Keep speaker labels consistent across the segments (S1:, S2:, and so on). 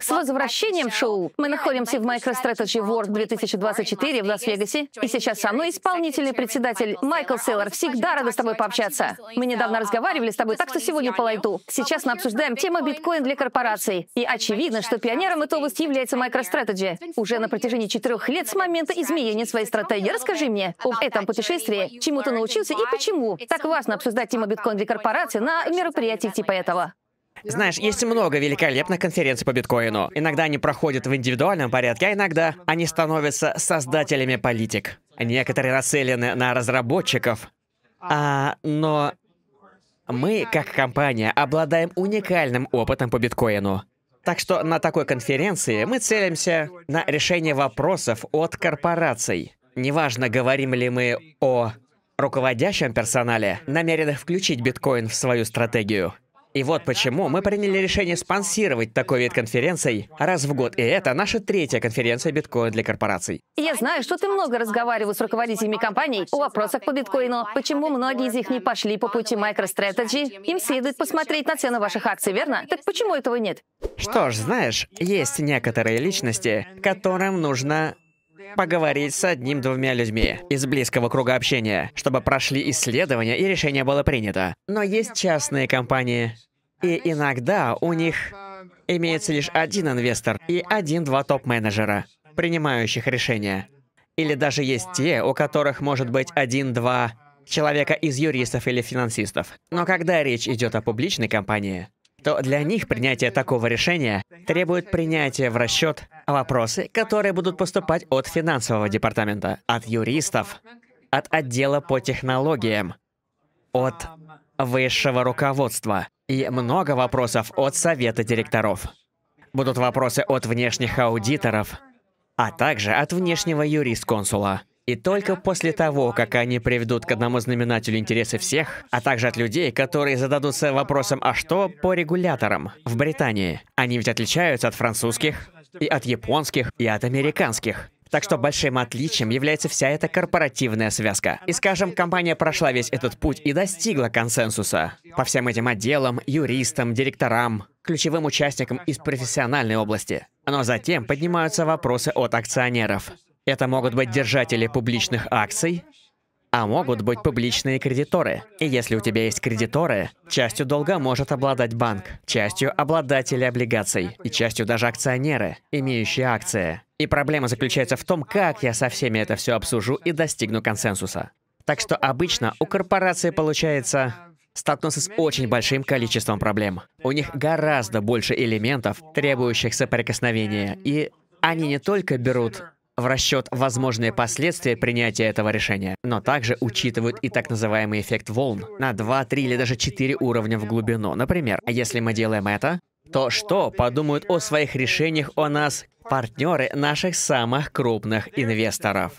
S1: С возвращением в шоу! Мы находимся в MicroStrategy World 2024 в Лас-Вегасе, и сейчас со мной исполнительный председатель Майкл Сейлор. Всегда рада с тобой пообщаться. Мы недавно разговаривали с тобой, так что сегодня полайду. Сейчас мы обсуждаем тему биткоин для корпораций. И очевидно, что пионером этой области является MicroStrategy. Уже на протяжении четырех лет с момента изменения своей стратегии. Расскажи мне об этом путешествии, чему ты научился и почему так важно обсуждать тему биткоин для корпораций на мероприятии типа этого.
S2: Знаешь, есть много великолепных конференций по биткоину. Иногда они проходят в индивидуальном порядке, а иногда они становятся создателями политик. Некоторые нацелены на разработчиков. А, но мы, как компания, обладаем уникальным опытом по биткоину. Так что на такой конференции мы целимся на решение вопросов от корпораций. Неважно, говорим ли мы о руководящем персонале, намеренных включить биткоин в свою стратегию, и вот почему мы приняли решение спонсировать такой вид конференций раз в год. И это наша третья конференция биткоин для корпораций.
S1: Я знаю, что ты много разговаривал с руководителями компаний о вопросах по биткоину. Почему многие из них не пошли по пути MicroStrategy? Им следует посмотреть на цены ваших акций, верно? Так почему этого нет?
S2: Что ж, знаешь, есть некоторые личности, которым нужно поговорить с одним-двумя людьми из близкого круга общения, чтобы прошли исследования и решение было принято. Но есть частные компании, и иногда у них имеется лишь один инвестор и один-два топ-менеджера, принимающих решения. Или даже есть те, у которых может быть один-два человека из юристов или финансистов. Но когда речь идет о публичной компании, то для них принятие такого решения требует принятия в расчет вопросы, которые будут поступать от финансового департамента, от юристов, от отдела по технологиям, от высшего руководства и много вопросов от совета директоров. Будут вопросы от внешних аудиторов, а также от внешнего юрист-консула. И только после того, как они приведут к одному знаменателю интересы всех, а также от людей, которые зададутся вопросом «а что?» по регуляторам в Британии. Они ведь отличаются от французских, и от японских, и от американских. Так что большим отличием является вся эта корпоративная связка. И скажем, компания прошла весь этот путь и достигла консенсуса. По всем этим отделам, юристам, директорам, ключевым участникам из профессиональной области. Но затем поднимаются вопросы от акционеров. Это могут быть держатели публичных акций, а могут быть публичные кредиторы. И если у тебя есть кредиторы, частью долга может обладать банк, частью обладатели облигаций, и частью даже акционеры, имеющие акции. И проблема заключается в том, как я со всеми это все обсужу и достигну консенсуса. Так что обычно у корпорации получается столкнулся с очень большим количеством проблем. У них гораздо больше элементов, требующих соприкосновения, и они не только берут в расчет возможные последствия принятия этого решения, но также учитывают и так называемый эффект волн на 2, 3 или даже 4 уровня в глубину. Например, если мы делаем это, то что подумают о своих решениях о нас партнеры наших самых крупных инвесторов?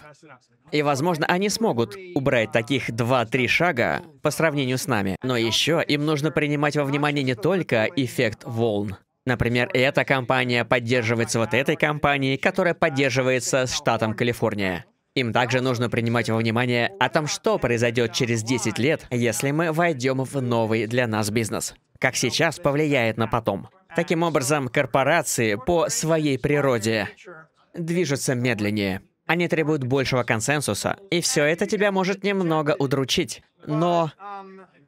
S2: И, возможно, они смогут убрать таких 2-3 шага по сравнению с нами. Но еще им нужно принимать во внимание не только эффект волн, Например, эта компания поддерживается вот этой компанией, которая поддерживается штатом Калифорния. Им также нужно принимать во внимание о том, что произойдет через 10 лет, если мы войдем в новый для нас бизнес. Как сейчас повлияет на потом. Таким образом, корпорации по своей природе движутся медленнее. Они требуют большего консенсуса, и все это тебя может немного удручить. Но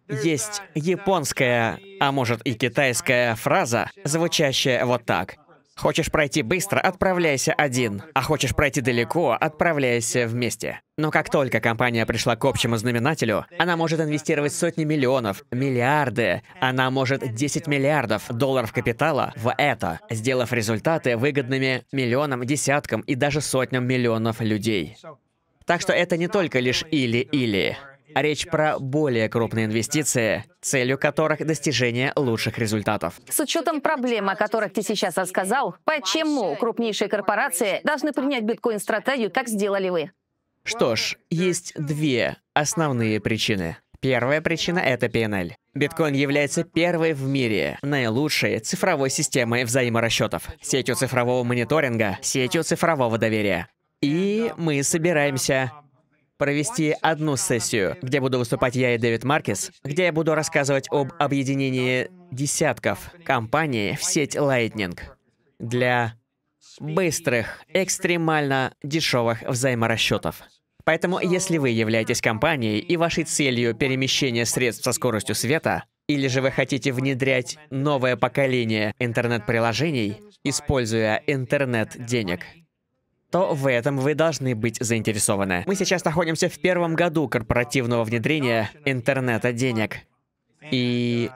S2: есть японская, а может и китайская фраза, звучащая вот так. Хочешь пройти быстро, отправляйся один, а хочешь пройти далеко, отправляйся вместе. Но как только компания пришла к общему знаменателю, она может инвестировать сотни миллионов, миллиарды, она может 10 миллиардов долларов капитала в это, сделав результаты выгодными миллионам, десяткам и даже сотням миллионов людей. Так что это не только лишь или-или. А речь про более крупные инвестиции, целью которых достижение лучших результатов.
S1: С учетом проблем, о которых ты сейчас рассказал, почему крупнейшие корпорации должны принять биткоин-стратегию, как сделали вы?
S2: Что ж, есть две основные причины. Первая причина — это PNL. Биткоин является первой в мире наилучшей цифровой системой взаиморасчетов, сетью цифрового мониторинга, сетью цифрового доверия. И мы собираемся провести одну сессию, где буду выступать я и Дэвид Маркес, где я буду рассказывать об объединении десятков компаний в сеть Lightning для быстрых, экстремально дешевых взаиморасчетов. Поэтому, если вы являетесь компанией и вашей целью перемещение средств со скоростью света, или же вы хотите внедрять новое поколение интернет-приложений, используя интернет денег, то в этом вы должны быть заинтересованы. Мы сейчас находимся в первом году корпоративного внедрения интернета денег. И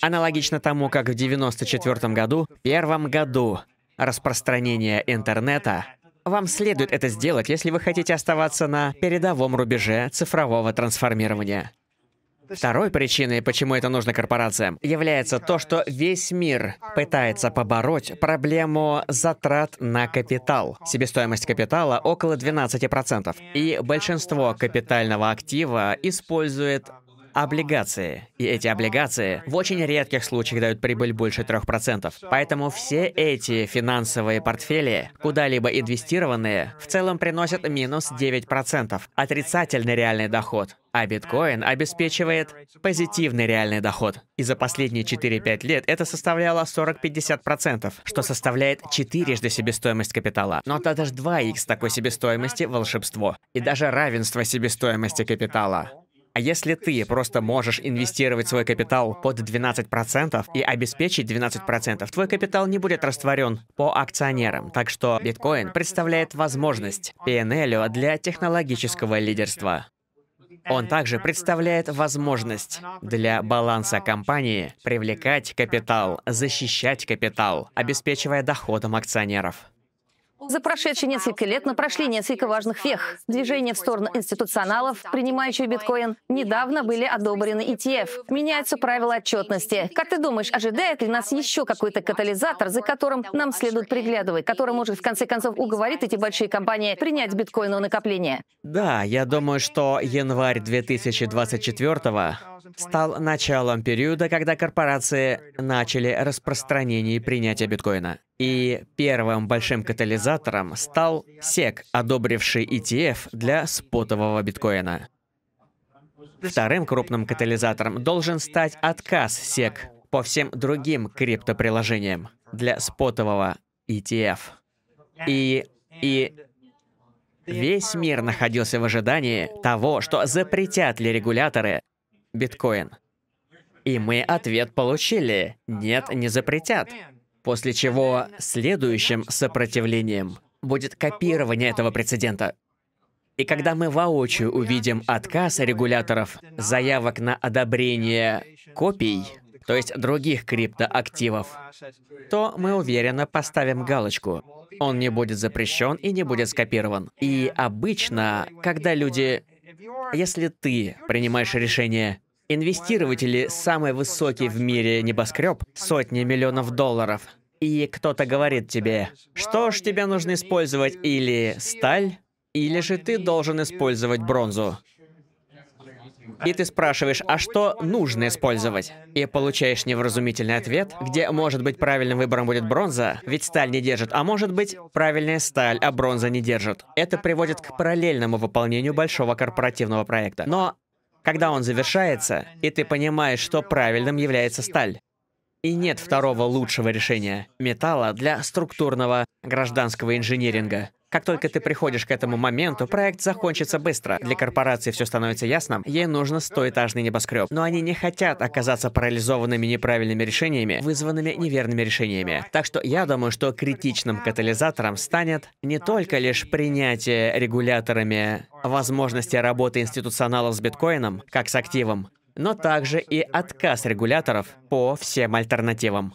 S2: аналогично тому, как в 1994 году, в первом году распространения интернета, вам следует это сделать, если вы хотите оставаться на передовом рубеже цифрового трансформирования. Второй причиной, почему это нужно корпорациям, является то, что весь мир пытается побороть проблему затрат на капитал. Себестоимость капитала около 12%, и большинство капитального актива использует облигации. И эти облигации в очень редких случаях дают прибыль больше 3%. Поэтому все эти финансовые портфели, куда-либо инвестированные, в целом приносят минус 9%, отрицательный реальный доход. А биткоин обеспечивает позитивный реальный доход. И за последние 4-5 лет это составляло 40-50%, что составляет четырежды себестоимость капитала. Но это даже 2х такой себестоимости – волшебство. И даже равенство себестоимости капитала. А если ты просто можешь инвестировать свой капитал под 12% и обеспечить 12%, твой капитал не будет растворен по акционерам. Так что биткоин представляет возможность PNL для технологического лидерства. Он также представляет возможность для баланса компании привлекать капитал, защищать капитал, обеспечивая доходом акционеров.
S1: За прошедшие несколько лет мы прошли несколько важных вех. Движение в сторону институционалов, принимающих биткоин, недавно были одобрены ETF. Меняются правила отчетности. Как ты думаешь, ожидает ли нас еще какой-то катализатор, за которым нам следует приглядывать, который может в конце концов уговорить эти большие компании принять биткоин в накопления?
S2: Да, я думаю, что январь 2024 стал началом периода, когда корпорации начали распространение и принятие биткоина. И первым большим катализатором стал SEC, одобривший ETF для спотового биткоина. Вторым крупным катализатором должен стать отказ SEC по всем другим криптоприложениям для спотового ETF. И, и Весь мир находился в ожидании того, что запретят ли регуляторы биткоин. И мы ответ получили. Нет, не запретят. После чего следующим сопротивлением будет копирование этого прецедента. И когда мы воочию увидим отказ регуляторов заявок на одобрение копий, то есть других криптоактивов, то мы уверенно поставим галочку. Он не будет запрещен и не будет скопирован. И обычно, когда люди... Если ты принимаешь решение Инвестирователи самый высокий в мире небоскреб, сотни миллионов долларов. И кто-то говорит тебе, что ж тебе нужно использовать или сталь, или же ты должен использовать бронзу. И ты спрашиваешь, а что нужно использовать? И получаешь невразумительный ответ, где, может быть, правильным выбором будет бронза, ведь сталь не держит, а может быть, правильная сталь, а бронза не держит. Это приводит к параллельному выполнению большого корпоративного проекта. Но когда он завершается, и ты понимаешь, что правильным является сталь. И нет второго лучшего решения – металла для структурного гражданского инжиниринга. Как только ты приходишь к этому моменту, проект закончится быстро. Для корпорации все становится ясным. Ей нужно стоэтажный небоскреб. Но они не хотят оказаться парализованными неправильными решениями, вызванными неверными решениями. Так что я думаю, что критичным катализатором станет не только лишь принятие регуляторами возможности работы институционалов с биткоином, как с активом, но также и отказ регуляторов по всем альтернативам.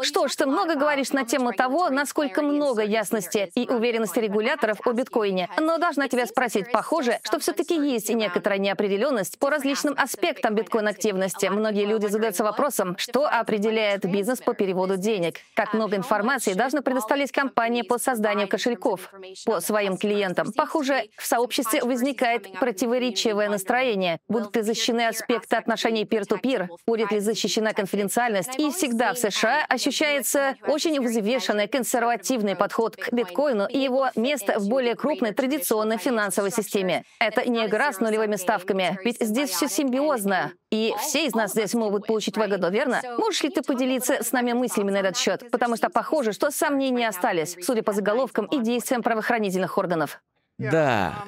S1: Что ж, ты много говоришь на тему того, насколько много ясности и уверенности регуляторов о биткоине. Но должна тебя спросить, похоже, что все-таки есть некоторая неопределенность по различным аспектам биткоин-активности. Многие люди задаются вопросом, что определяет бизнес по переводу денег, как много информации должны предоставлять компании по созданию кошельков по своим клиентам. Похоже, в сообществе возникает противоречивое настроение. Будут ли защищены аспекты отношений peer-to-peer? -peer? Будет ли защищена конфиденциальность? И всегда в США ощущается очень взвешенный консервативный подход к биткоину и его место в более крупной традиционной финансовой системе. Это не игра с нулевыми ставками, ведь здесь все симбиозно, и все из нас здесь могут получить выгоду, верно? Можешь ли ты поделиться с нами мыслями на этот счет? Потому что похоже, что сомнения остались, судя по заголовкам и действиям правоохранительных органов.
S2: Да.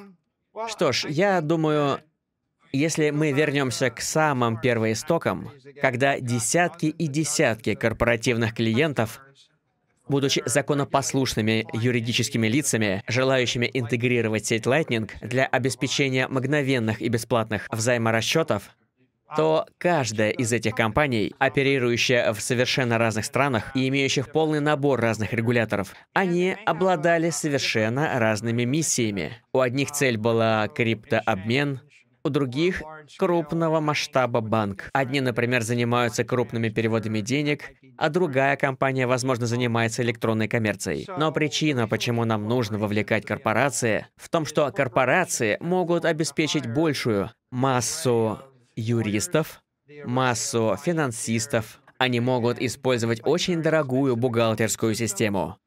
S2: Что ж, я думаю, если мы вернемся к самым первоистокам, когда десятки и десятки корпоративных клиентов, будучи законопослушными юридическими лицами, желающими интегрировать сеть Lightning для обеспечения мгновенных и бесплатных взаиморасчетов, то каждая из этих компаний, оперирующая в совершенно разных странах и имеющих полный набор разных регуляторов, они обладали совершенно разными миссиями. У одних цель была криптообмен, у других крупного масштаба банк. Одни, например, занимаются крупными переводами денег, а другая компания, возможно, занимается электронной коммерцией. Но причина, почему нам нужно вовлекать корпорации, в том, что корпорации могут обеспечить большую массу юристов, массу финансистов, они могут использовать очень дорогую бухгалтерскую систему.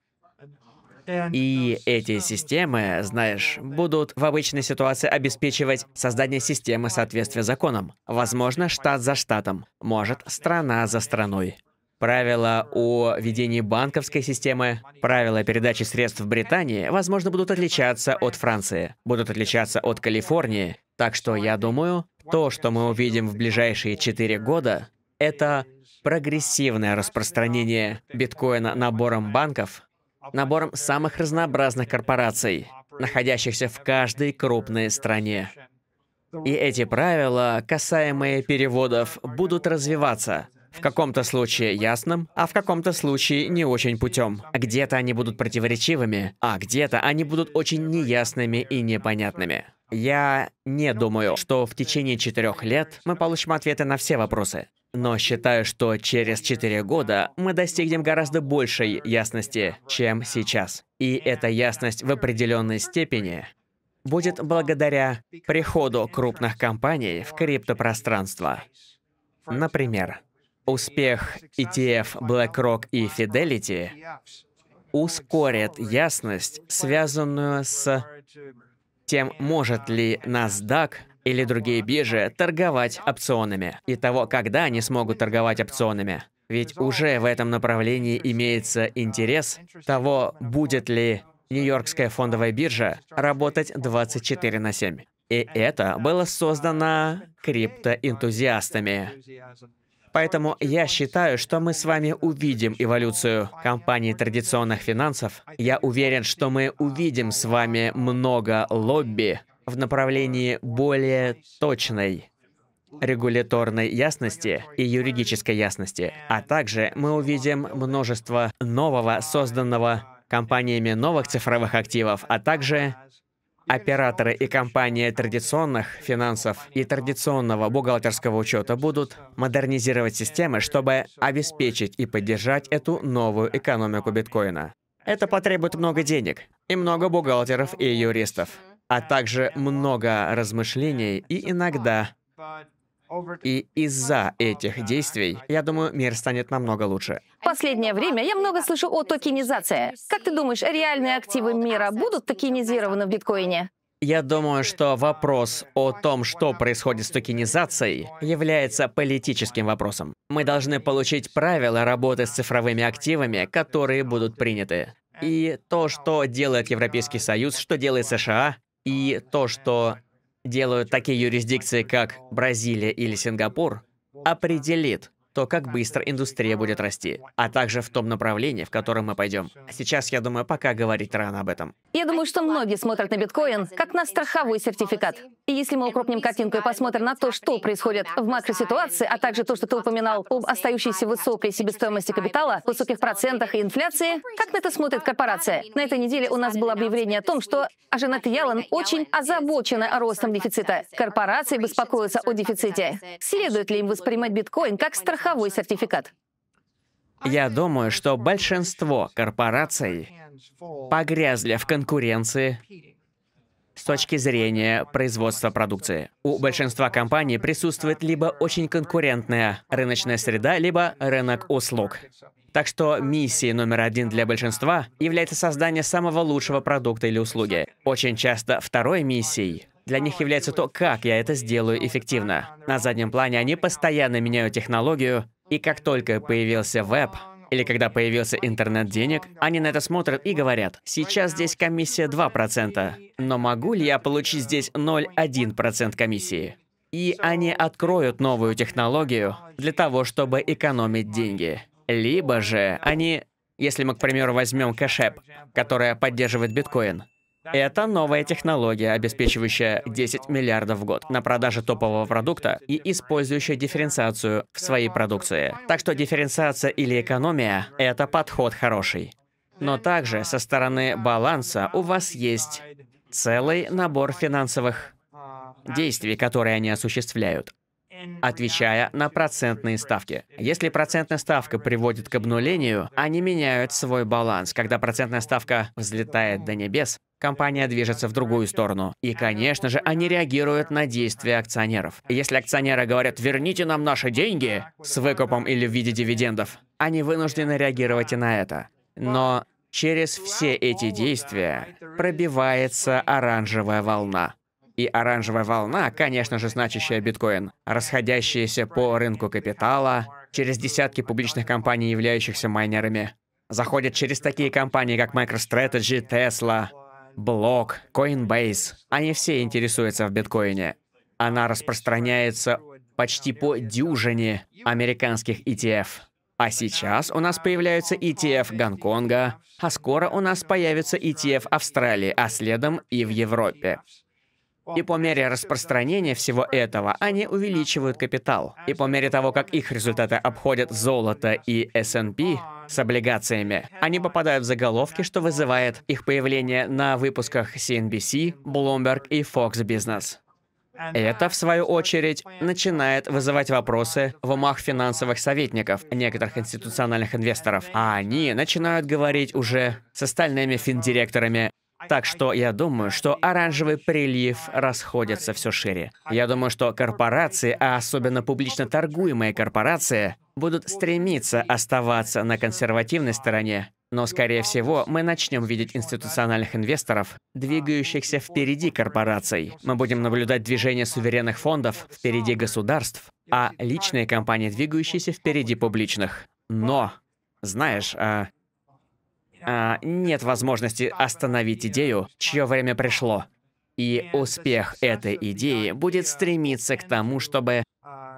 S2: И эти системы, знаешь, будут в обычной ситуации обеспечивать создание системы соответствия законам. Возможно, штат за штатом, может, страна за страной. Правила о ведении банковской системы, правила передачи средств в Британии, возможно, будут отличаться от Франции, будут отличаться от Калифорнии. Так что я думаю, то, что мы увидим в ближайшие четыре года, это прогрессивное распространение биткоина набором банков, набором самых разнообразных корпораций, находящихся в каждой крупной стране. И эти правила, касаемые переводов, будут развиваться. В каком-то случае ясным, а в каком-то случае не очень путем. Где-то они будут противоречивыми, а где-то они будут очень неясными и непонятными. Я не думаю, что в течение четырех лет мы получим ответы на все вопросы. Но считаю, что через 4 года мы достигнем гораздо большей ясности, чем сейчас. И эта ясность в определенной степени будет благодаря приходу крупных компаний в криптопространство. Например, успех ETF BlackRock и Fidelity ускорит ясность, связанную с тем, может ли NASDAQ или другие биржи торговать опционами и того, когда они смогут торговать опционами. Ведь уже в этом направлении имеется интерес того, будет ли Нью-Йоркская фондовая биржа работать 24 на 7. И это было создано криптоэнтузиастами. Поэтому я считаю, что мы с вами увидим эволюцию компаний традиционных финансов. Я уверен, что мы увидим с вами много лобби в направлении более точной регуляторной ясности и юридической ясности. А также мы увидим множество нового, созданного компаниями новых цифровых активов, а также операторы и компании традиционных финансов и традиционного бухгалтерского учета будут модернизировать системы, чтобы обеспечить и поддержать эту новую экономику биткоина. Это потребует много денег и много бухгалтеров и юристов а также много размышлений и иногда и из-за этих действий, я думаю, мир станет намного лучше.
S1: Последнее время я много слышу о токенизации. Как ты думаешь, реальные активы мира будут токенизированы в биткоине?
S2: Я думаю, что вопрос о том, что происходит с токенизацией, является политическим вопросом. Мы должны получить правила работы с цифровыми активами, которые будут приняты. И то, что делает Европейский Союз, что делает США, и то, что делают такие юрисдикции, как Бразилия или Сингапур, определит, то как быстро индустрия будет расти, а также в том направлении, в котором мы пойдем. Сейчас, я думаю, пока говорить рано об этом.
S1: Я думаю, что многие смотрят на биткоин как на страховой сертификат. И если мы укропнем картинку и посмотрим на то, что происходит в макроситуации, а также то, что ты упоминал об остающейся высокой себестоимости капитала, высоких процентах и инфляции, как на это смотрит корпорация? На этой неделе у нас было объявление о том, что Ажанет Ялан очень озабочена ростом дефицита. Корпорации беспокоятся о дефиците. Следует ли им воспринимать биткоин как страховой страховой сертификат.
S2: Я думаю, что большинство корпораций погрязли в конкуренции с точки зрения производства продукции. У большинства компаний присутствует либо очень конкурентная рыночная среда, либо рынок услуг. Так что миссией номер один для большинства является создание самого лучшего продукта или услуги. Очень часто второй миссией для них является то, как я это сделаю эффективно. На заднем плане они постоянно меняют технологию, и как только появился веб, или когда появился интернет денег, они на это смотрят и говорят, сейчас здесь комиссия 2%, но могу ли я получить здесь 0,1% комиссии? И они откроют новую технологию для того, чтобы экономить деньги. Либо же они, если мы, к примеру, возьмем Кэшэп, которая поддерживает биткоин, это новая технология, обеспечивающая 10 миллиардов в год на продаже топового продукта и использующая дифференциацию в своей продукции. Так что дифференциация или экономия — это подход хороший. Но также со стороны баланса у вас есть целый набор финансовых действий, которые они осуществляют отвечая на процентные ставки. Если процентная ставка приводит к обнулению, они меняют свой баланс. Когда процентная ставка взлетает до небес, компания движется в другую сторону. И, конечно же, они реагируют на действия акционеров. Если акционеры говорят «верните нам наши деньги» с выкупом или в виде дивидендов, они вынуждены реагировать и на это. Но через все эти действия пробивается оранжевая волна и оранжевая волна, конечно же, значащая биткоин, расходящаяся по рынку капитала через десятки публичных компаний, являющихся майнерами. Заходят через такие компании, как MicroStrategy, Tesla, Block, Coinbase. Они все интересуются в биткоине. Она распространяется почти по дюжине американских ETF. А сейчас у нас появляется ETF Гонконга, а скоро у нас появится ETF Австралии, а следом и в Европе. И по мере распространения всего этого они увеличивают капитал. И по мере того, как их результаты обходят золото и S&P с облигациями, они попадают в заголовки, что вызывает их появление на выпусках CNBC, Bloomberg и Fox Business. Это, в свою очередь, начинает вызывать вопросы в умах финансовых советников, некоторых институциональных инвесторов. А они начинают говорить уже с остальными финдиректорами так что я думаю, что оранжевый прилив расходится все шире. Я думаю, что корпорации, а особенно публично торгуемые корпорации, будут стремиться оставаться на консервативной стороне. Но, скорее всего, мы начнем видеть институциональных инвесторов, двигающихся впереди корпораций. Мы будем наблюдать движение суверенных фондов впереди государств, а личные компании, двигающиеся впереди публичных. Но, знаешь, а а, нет возможности остановить идею, чье время пришло. И успех этой идеи будет стремиться к тому, чтобы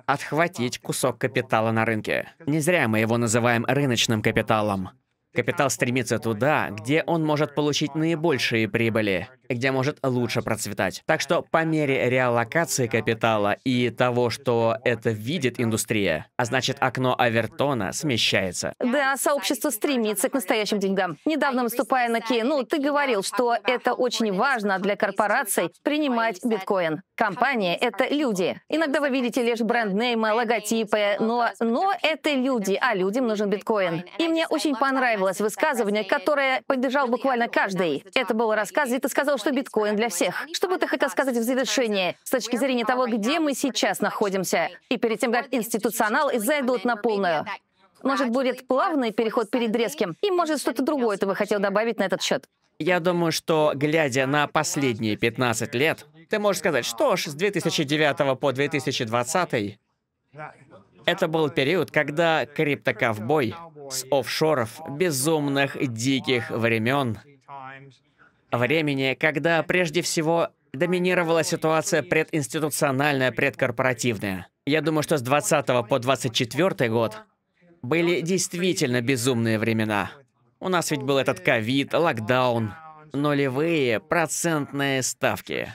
S2: отхватить кусок капитала на рынке. Не зря мы его называем рыночным капиталом. Капитал стремится туда, где он может получить наибольшие прибыли где может лучше процветать. Так что по мере реалокации капитала и того, что это видит индустрия, а значит окно Авертона смещается.
S1: Да, сообщество стремится к настоящим деньгам. Недавно выступая на Кейну, ты говорил, что это очень важно для корпораций принимать биткоин. Компания — это люди. Иногда вы видите лишь бренд-неймы, логотипы, но, но это люди, а людям нужен биткоин. И мне очень понравилось высказывание, которое поддержал буквально каждый. Это был рассказ, где ты сказал, что биткоин для всех. Что бы ты хотел сказать в завершении с точки зрения того, где мы сейчас находимся? И перед тем, как институционал и зайдут на полную. Может, будет плавный переход перед резким? И, может, что-то другое ты бы хотел добавить на этот счет?
S2: Я думаю, что, глядя на последние 15 лет, ты можешь сказать, что ж, с 2009 по 2020 это был период, когда криптоковбой с офшоров безумных диких времен времени, когда прежде всего доминировала ситуация прединституциональная, предкорпоративная. Я думаю, что с 20 по 24 год были действительно безумные времена. У нас ведь был этот ковид, локдаун, нулевые процентные ставки.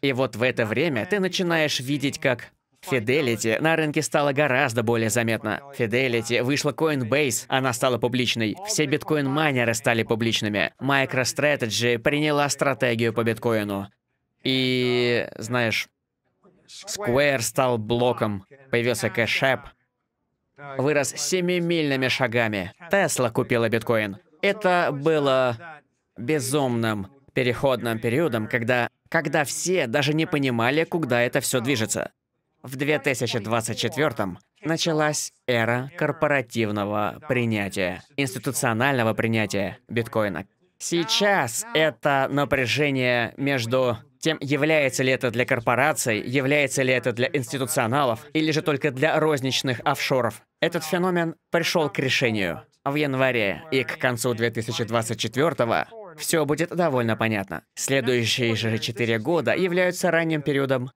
S2: И вот в это время ты начинаешь видеть, как Fidelity на рынке стала гораздо более заметна. Fidelity вышла Coinbase, она стала публичной. Все биткоин-майнеры стали публичными. MicroStrategy приняла стратегию по биткоину. И, знаешь, Square стал блоком, появился Cash App. вырос семимильными шагами. Тесла купила биткоин. Это было безумным переходным периодом, когда, когда все даже не понимали, куда это все движется. В 2024 началась эра корпоративного принятия, институционального принятия биткоина. Сейчас это напряжение между тем, является ли это для корпораций, является ли это для институционалов или же только для розничных офшоров. Этот феномен пришел к решению в январе, и к концу 2024 все будет довольно понятно. Следующие же четыре года являются ранним периодом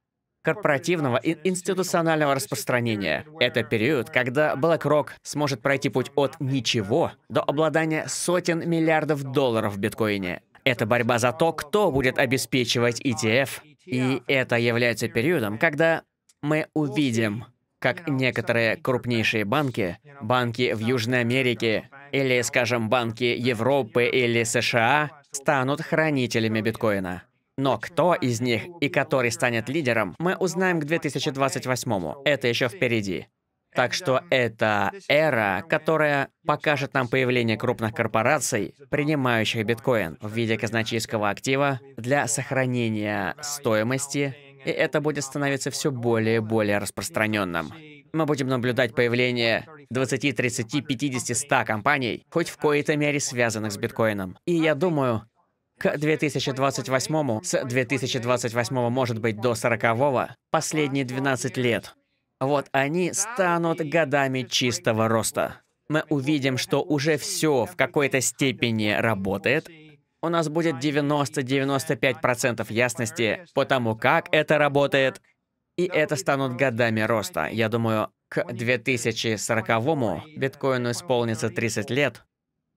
S2: корпоративного и институционального распространения. Это период, когда BlackRock сможет пройти путь от ничего до обладания сотен миллиардов долларов в биткоине. Это борьба за то, кто будет обеспечивать ETF. И это является периодом, когда мы увидим, как некоторые крупнейшие банки, банки в Южной Америке или, скажем, банки Европы или США, станут хранителями биткоина. Но кто из них и который станет лидером, мы узнаем к 2028-му. Это еще впереди. Так что это эра, которая покажет нам появление крупных корпораций, принимающих биткоин в виде казначейского актива для сохранения стоимости, и это будет становиться все более и более распространенным. Мы будем наблюдать появление 20, 30, 50, 100 компаний, хоть в коей-то мере связанных с биткоином. И я думаю, к 2028, с 2028 может быть до 40, последние 12 лет, вот они станут годами чистого роста. Мы увидим, что уже все в какой-то степени работает. У нас будет 90-95% ясности по тому, как это работает, и это станут годами роста. Я думаю, к 2040-му биткоину исполнится 30 лет,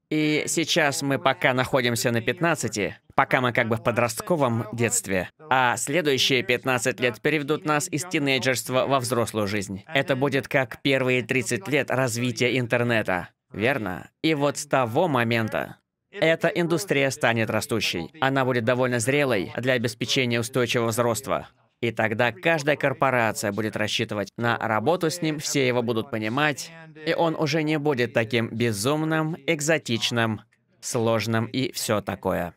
S2: и сейчас мы пока находимся на 15, пока мы как бы в подростковом детстве. А следующие 15 лет переведут нас из тинейджерства во взрослую жизнь. Это будет как первые 30 лет развития интернета. Верно? И вот с того момента эта индустрия станет растущей. Она будет довольно зрелой для обеспечения устойчивого взрослства. И тогда каждая корпорация будет рассчитывать на работу с ним, все его будут понимать, и он уже не будет таким безумным, экзотичным, сложным и все такое.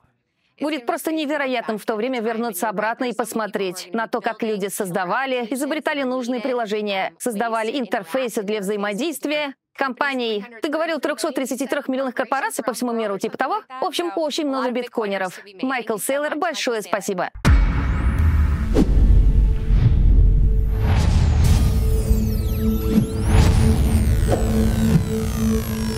S1: Будет просто невероятным в то время вернуться обратно и посмотреть на то, как люди создавали, изобретали нужные приложения, создавали интерфейсы для взаимодействия, компаний. Ты говорил 333 миллионных корпораций по всему миру, типа того? В общем, очень много биткоинеров. Майкл Сейлор, большое спасибо. Thank you.